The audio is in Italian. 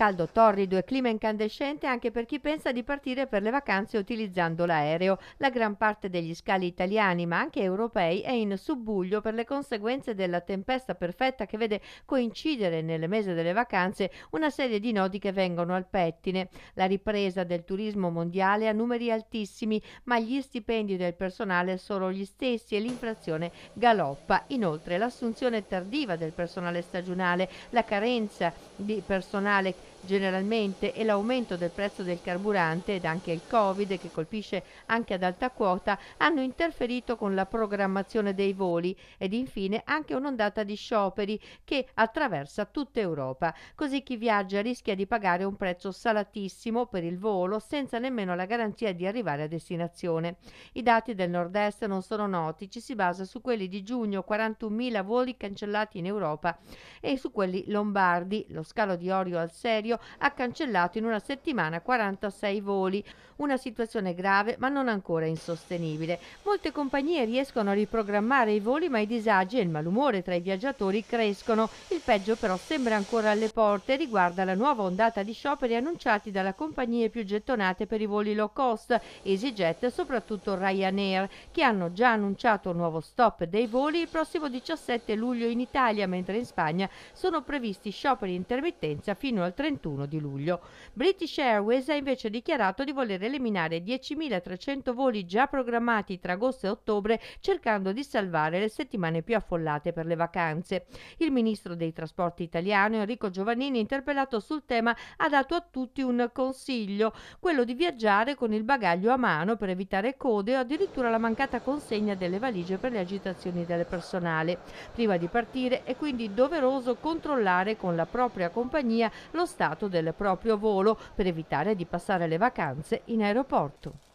caldo torrido e clima incandescente anche per chi pensa di partire per le vacanze utilizzando l'aereo. La gran parte degli scali italiani, ma anche europei, è in subbuglio per le conseguenze della tempesta perfetta che vede coincidere nel mese delle vacanze una serie di nodi che vengono al pettine. La ripresa del turismo mondiale ha numeri altissimi, ma gli stipendi del personale sono gli stessi e l'inflazione galoppa. Inoltre l'assunzione tardiva del personale stagionale, la carenza di personale Generalmente è l'aumento del prezzo del carburante ed anche il Covid che colpisce anche ad alta quota hanno interferito con la programmazione dei voli ed infine anche un'ondata di scioperi che attraversa tutta Europa. Così chi viaggia rischia di pagare un prezzo salatissimo per il volo senza nemmeno la garanzia di arrivare a destinazione. I dati del nord-est non sono noti, ci si basa su quelli di giugno 41.000 voli cancellati in Europa e su quelli lombardi, lo scalo di Orio al serio aereo ha cancellato in una settimana 46 voli. Una situazione grave ma non ancora insostenibile. Molte compagnie riescono a riprogrammare i voli ma i disagi e il malumore tra i viaggiatori crescono. Il peggio però sembra ancora alle porte e riguarda la nuova ondata di scioperi annunciati dalle compagnie più gettonate per i voli low cost, EasyJet e soprattutto Ryanair, che hanno già annunciato un nuovo stop dei voli il prossimo 17 luglio in Italia, mentre in Spagna sono previsti scioperi intermittenza fino al 31 31 di luglio, British Airways ha invece dichiarato di voler eliminare 10.300 voli già programmati tra agosto e ottobre, cercando di salvare le settimane più affollate per le vacanze. Il ministro dei trasporti italiano Enrico Giovannini, interpellato sul tema, ha dato a tutti un consiglio, quello di viaggiare con il bagaglio a mano per evitare code o addirittura la mancata consegna delle valigie per le agitazioni del personale. Prima di partire è quindi doveroso controllare con la propria compagnia lo stato stato del proprio volo per evitare di passare le vacanze in aeroporto.